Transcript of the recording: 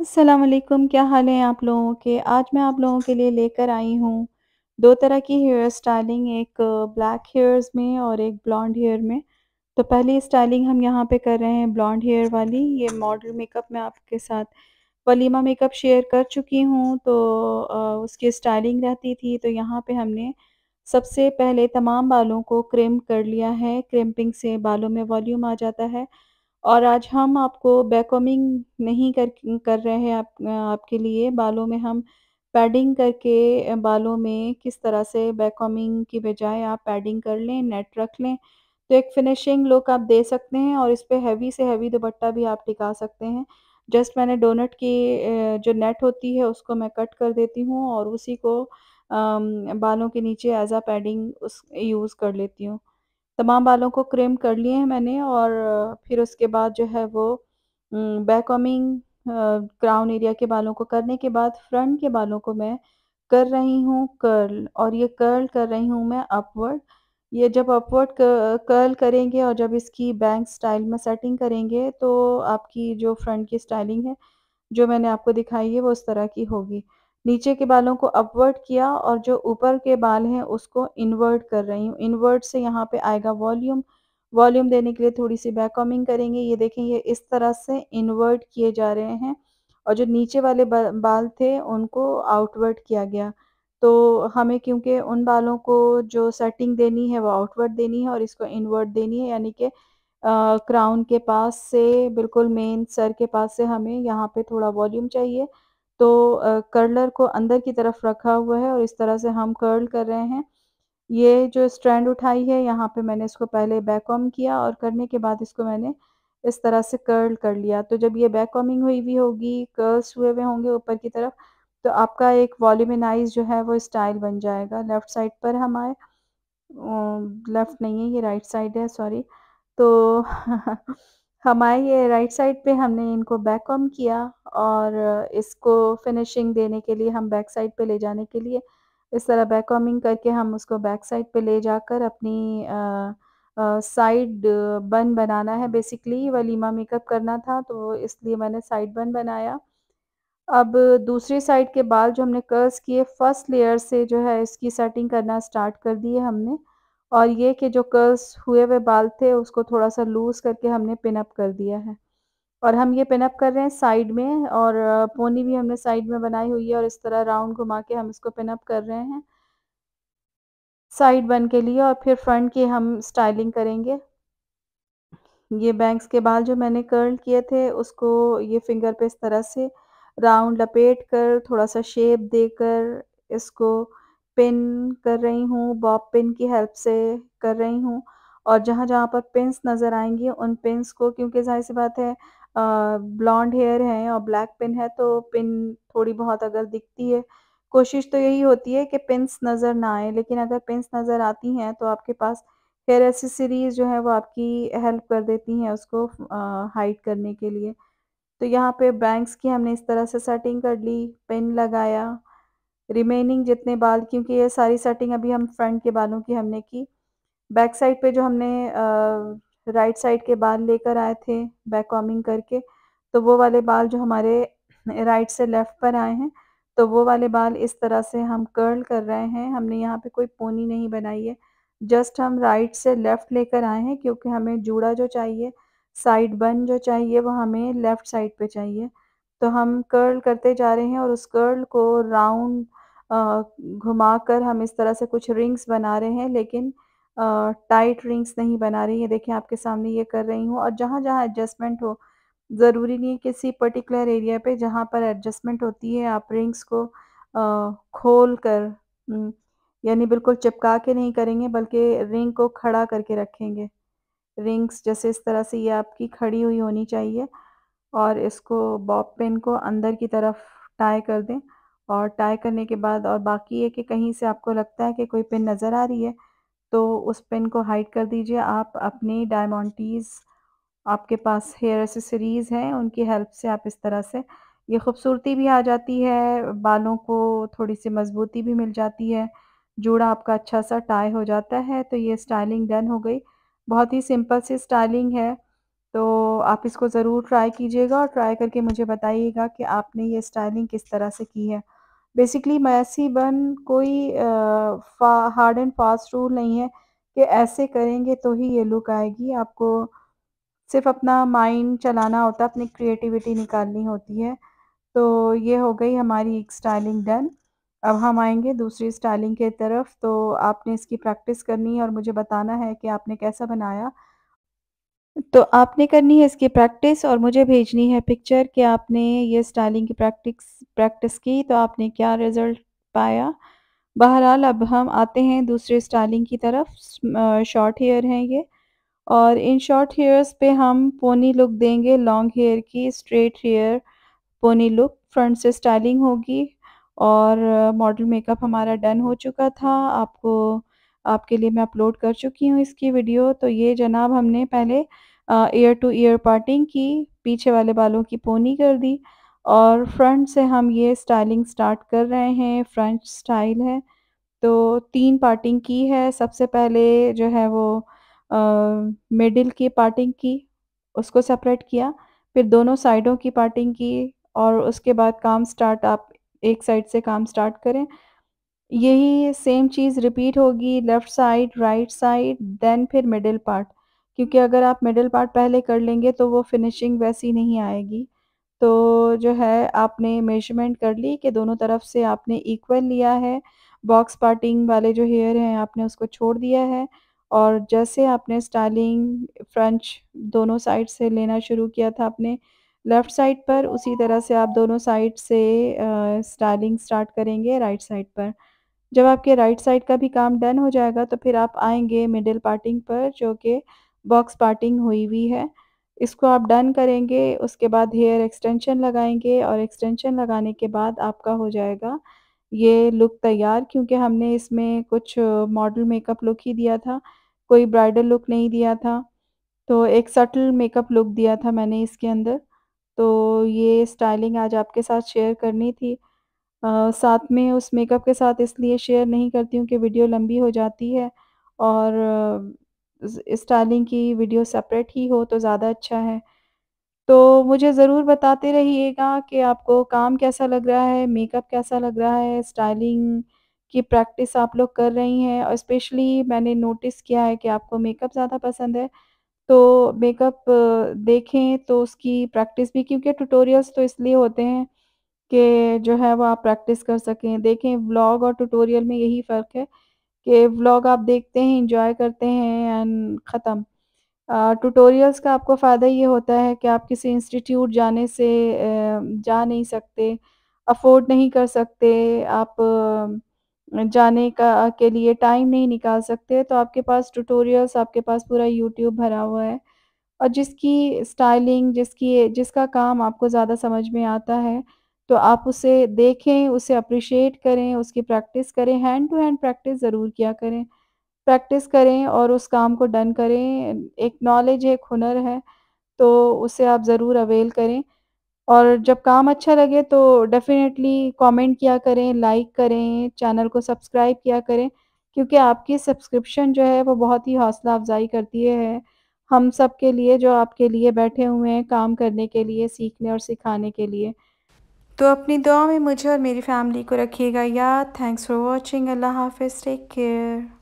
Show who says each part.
Speaker 1: असलकम क्या हाल है आप लोगों के आज मैं आप लोगों के लिए लेकर आई हूँ दो तरह की हेयर स्टाइलिंग एक ब्लैक हेयर्स में और एक ब्लॉन्ड हेयर में तो पहली स्टाइलिंग हम यहाँ पे कर रहे हैं ब्लॉन्ड हेयर वाली ये मॉडल मेकअप मैं आपके साथ वलीमा मेकअप शेयर कर चुकी हूँ तो आ, उसकी स्टाइलिंग रहती थी तो यहाँ पे हमने सबसे पहले तमाम बालों को क्रिम कर लिया है क्रिम्पिंग से बालों में वॉल्यूम आ जाता है और आज हम आपको बैकोमिंग नहीं कर कर रहे हैं आप आपके लिए बालों में हम पैडिंग करके बालों में किस तरह से बैकोमिंग की बजाय आप पैडिंग कर लें नेट रख लें तो एक फिनिशिंग लुक आप दे सकते हैं और इस पर हैवी से हैवी दुपट्टा भी आप टिका सकते हैं जस्ट मैंने डोनट की जो नेट होती है उसको मैं कट कर देती हूँ और उसी को बालों के नीचे एज आ पैडिंग उस यूज़ कर लेती हूँ तमाम बालों को क्रीम कर लिए हैं मैंने और फिर उसके बाद जो है वो बैकॉमिंग क्राउन एरिया के बालों को करने के बाद फ्रंट के बालों को मैं कर रही हूँ कर्ल और ये कर्ल कर रही हूँ मैं अपवर्ड ये जब अपवर्ड कर्ल करेंगे और जब इसकी बैंक स्टाइल में सेटिंग करेंगे तो आपकी जो फ्रंट की स्टाइलिंग है जो मैंने आपको दिखाई है वो उस तरह की होगी नीचे के बालों को अपवर्ड किया और जो ऊपर के बाल हैं उसको इनवर्ट कर रही हूँ इनवर्ट से यहाँ पे आएगा वॉल्यूम वॉल्यूम देने के लिए थोड़ी सी बैक कॉमिंग करेंगे ये देखें ये इस तरह से इन्वर्ट किए जा रहे हैं और जो नीचे वाले बाल थे उनको आउटवर्ड किया गया तो हमें क्योंकि उन बालों को जो सेटिंग देनी है वो आउटवर्ड देनी है और इसको इन्वर्ट देनी है यानी कि क्राउन के पास से बिल्कुल मेन सर के पास से हमें यहाँ पे थोड़ा वॉल्यूम चाहिए तो कर्लर को अंदर की तरफ रखा हुआ है और इस तरह से हम कर्ल कर रहे हैं ये जो स्ट्रैंड उठाई है यहाँ पे मैंने इसको पहले बैक बैकॉम किया और करने के बाद इसको मैंने इस तरह से कर्ल कर लिया तो जब ये बैकॉमिंग हुई हुई होगी कर्ल्स हुए हुए होंगे ऊपर की तरफ तो आपका एक वॉल्यूमिनाइज जो है वो स्टाइल बन जाएगा लेफ़्ट साइड पर हम आए लेफ़्ट नहीं है ये राइट साइड है सॉरी तो हमारे ये राइट साइड पे हमने इनको बैक बैकॉम किया और इसको फिनिशिंग देने के लिए हम बैक साइड पे ले जाने के लिए इस तरह बैक करके हम उसको बैक साइड पे ले जाकर अपनी साइड बन बनाना है बेसिकली वलीमा मेकअप करना था तो इसलिए मैंने साइड बन बनाया अब दूसरी साइड के बाल जो हमने कर्स किए फर्स्ट लेयर से जो है इसकी सेटिंग करना स्टार्ट कर दी है हमने और ये कि जो कर्ल्स हुए हुए बाल थे उसको थोड़ा सा लूज़ करके हमने पिनअप कर दिया है और हम ये पिनअप कर रहे हैं साइड में और पोनी भी हमने साइड में बनाई हुई है और इस तरह राउंड घुमा के हम इसको पिनअप कर रहे हैं साइड बन के लिए और फिर फ्रंट की हम स्टाइलिंग करेंगे ये बैंक्स के बाल जो मैंने कर्ल किए थे उसको ये फिंगर पे इस तरह से राउंड लपेट कर थोड़ा सा शेप देकर इसको पिन कर रही हूँ बॉब पिन की हेल्प से कर रही हूँ और जहाँ जहाँ पर पिंस नज़र आएंगी उन पिंस को क्योंकि जाहिर सी बात है ब्लॉन्ड हेयर है और ब्लैक पिन है तो पिन थोड़ी बहुत अगर दिखती है कोशिश तो यही होती है कि पिंस नज़र ना आए लेकिन अगर पिंस नज़र आती हैं तो आपके पास हेयर एसेसरीज जो है वो आपकी हेल्प कर देती हैं उसको हाइड करने के लिए तो यहाँ पे बैंक्स की हमने इस तरह से सेटिंग कर ली पिन लगाया रिमेनिंग जितने बाल क्योंकि ये सारी सेटिंग अभी हम फ्रंट के बालों की हमने की बैक साइड पे जो हमने आ, राइट साइड के बाल लेकर आए थे बैक कॉमिंग करके तो वो वाले बाल जो हमारे राइट से लेफ़्ट पर आए हैं तो वो वाले बाल इस तरह से हम कर्ल कर रहे हैं हमने यहाँ पे कोई पोनी नहीं बनाई है जस्ट हम राइट से लेफ़्ट लेकर आए हैं क्योंकि हमें जूड़ा जो चाहिए साइड बन जो चाहिए वो हमें लेफ़्ट साइड पे चाहिए तो हम कर्ल करते जा रहे हैं और उस कर्ल को राउंड घुमा कर हम इस तरह से कुछ रिंग्स बना रहे हैं लेकिन टाइट रिंग्स नहीं बना रही है देखिए आपके सामने ये कर रही हूँ और जहाँ-जहाँ एडजस्टमेंट हो, ज़रूरी नहीं है किसी पर्टिकुलर एरिया पे जहाँ पर एडजस्टमेंट होती है आप रिंग्स को अ, कर यानी बिल्कुल चिपका के नहीं करेंगे बल्कि रिंग को खड़ा करके रखेंगे। रिंग्स जैसे इस तरह से ये आपकी खड़ी हुई होनी चाहिए और इसको बॉब पिन को अंदर की तरफ टाई कर दें और टाई करने के बाद और बाकी ये कि कहीं से आपको लगता है कि कोई पिन नज़र आ रही है तो उस पिन को हाइड कर दीजिए आप अपने डायमोंटीज़ आपके पास हेयर एसेसरीज़ हैं उनकी हेल्प से आप इस तरह से ये खूबसूरती भी आ जाती है बालों को थोड़ी सी मजबूती भी मिल जाती है जोड़ा आपका अच्छा सा टाई हो जाता है तो ये स्टाइलिंग डन हो गई बहुत ही सिंपल सी स्टाइलिंग है तो आप इसको ज़रूर ट्राई कीजिएगा और ट्राई करके मुझे बताइएगा कि आपने ये स्टाइलिंग किस तरह से की है बेसिकली मैसी बन कोई हार्ड एंड फास्ट रूल नहीं है कि ऐसे करेंगे तो ही ये लुक आएगी आपको सिर्फ अपना माइंड चलाना होता है अपनी क्रिएटिविटी निकालनी होती है तो ये हो गई हमारी एक स्टाइलिंग डन अब हम आएंगे दूसरी स्टाइलिंग के तरफ तो आपने इसकी प्रैक्टिस करनी है और मुझे बताना है कि आपने कैसा बनाया तो आपने करनी है इसकी प्रैक्टिस और मुझे भेजनी है पिक्चर कि आपने ये स्टाइलिंग की प्रैक्टिस प्रैक्टिस की तो आपने क्या रिज़ल्ट पाया बहरहाल अब हम आते हैं दूसरे स्टाइलिंग की तरफ शॉर्ट हेयर हैं ये और इन शॉर्ट हेयर्स पे हम पोनी लुक देंगे लॉन्ग हेयर की straight hair pony look front से स्टाइलिंग होगी और मॉडल मेकअप हमारा डन हो चुका था आपको आपके लिए मैं अपलोड कर चुकी हूँ इसकी वीडियो तो ये जनाब हमने पहले ईयर टू ईयर पार्टिंग की पीछे वाले बालों की पोनी कर दी और फ्रंट से हम ये स्टाइलिंग स्टार्ट कर रहे हैं फ्रंट स्टाइल है तो तीन पार्टिंग की है सबसे पहले जो है वो मिडिल की पार्टिंग की उसको सेपरेट किया फिर दोनों साइडों की पार्टिंग की और उसके बाद काम स्टार्ट आप एक साइड से काम स्टार्ट करें यही सेम चीज़ रिपीट होगी left side right side then फिर मिडिल पार्ट क्योंकि अगर आप मिडिल पार्ट पहले कर लेंगे तो वो फिनिशिंग वैसी नहीं आएगी तो जो है आपने मेजरमेंट कर ली कि दोनों तरफ से आपने इक्वल लिया है बॉक्स पार्टिंग वाले जो हेयर हैं आपने उसको छोड़ दिया है और जैसे आपने स्टाइलिंग फ्रंच दोनों साइड से लेना शुरू किया था आपने लेफ़्ट साइड पर उसी तरह से आप दोनों साइड से स्टाइलिंग स्टार्ट करेंगे राइट साइड पर जब आपके राइट साइड का भी काम डन हो जाएगा तो फिर आप आएंगे मिडिल पार्टिंग पर जो कि बॉक्स पार्टिंग हुई हुई है इसको आप डन करेंगे उसके बाद हेयर एक्सटेंशन लगाएंगे और एक्सटेंशन लगाने के बाद आपका हो जाएगा ये लुक तैयार क्योंकि हमने इसमें कुछ मॉडल मेकअप लुक ही दिया था कोई ब्राइडल लुक नहीं दिया था तो एक सटल मेकअप लुक दिया था मैंने इसके अंदर तो ये स्टाइलिंग आज आपके साथ शेयर करनी थी साथ में उस मेकअप के साथ इसलिए शेयर नहीं करती हूँ कि वीडियो लंबी हो जाती है और स्टाइलिंग की वीडियो सेपरेट ही हो तो ज़्यादा अच्छा है। तो मुझे ज़रूर बताते रहिएगा कि आपको काम कैसा लग रहा है, मेकअप कैसा लग रहा है, स्टाइलिंग की प्रैक्टिस आप लोग कर रही हैं और स्पेशली मैंने नोटिस किया है कि आपको मेकअप ज़्यादा पसंद है। तो मेकअप देखें तो उसकी प्रैक्टिस भी क्योंकि ट्यूटोरियल्स तो इसलिए होते हैं के जो है वो आप प्रैक्टिस कर सकें देखें व्लॉग और ट्यूटोरियल में यही फ़र्क है कि व्लॉग आप देखते हैं इंजॉय करते हैं एंड ख़त्म ट्यूटोरियल्स का आपको फ़ायदा ये होता है कि आप किसी इंस्टीट्यूट जाने से जा नहीं सकते अफोर्ड नहीं कर सकते आप जाने का के लिए टाइम नहीं निकाल सकते तो आपके पास ट्यूटोरियल्स आपके पास पूरा यूट्यूब भरा हुआ है और जिसकी स्टाइलिंग जिसकी जिसका काम आपको ज़्यादा समझ में आता है तो आप उसे देखें उसे अप्रिशिएट करें उसकी प्रैक्टिस करें हैंड टू हैंड प्रैक्टिस ज़रूर किया करें प्रैक्टिस करें और उस काम को डन करें एक नॉलेज है एक हुनर है तो उसे आप ज़रूर अवेल करें और जब काम अच्छा लगे तो डेफ़िनेटली कमेंट किया करें लाइक करें चैनल को सब्सक्राइब किया करें क्योंकि आपकी सब्सक्रिप्शन जो है वो बहुत ही हौसला अफजाई करती है हम सब के लिए जो आपके लिए बैठे हुए हैं काम करने के लिए सीखने और सिखाने के लिए तो अपनी दुआ में मुझे और मेरी फैमिली को रखिएगा याद थैंक्स फॉर वॉचिंग अल्लाह हाफिज़ टेक केयर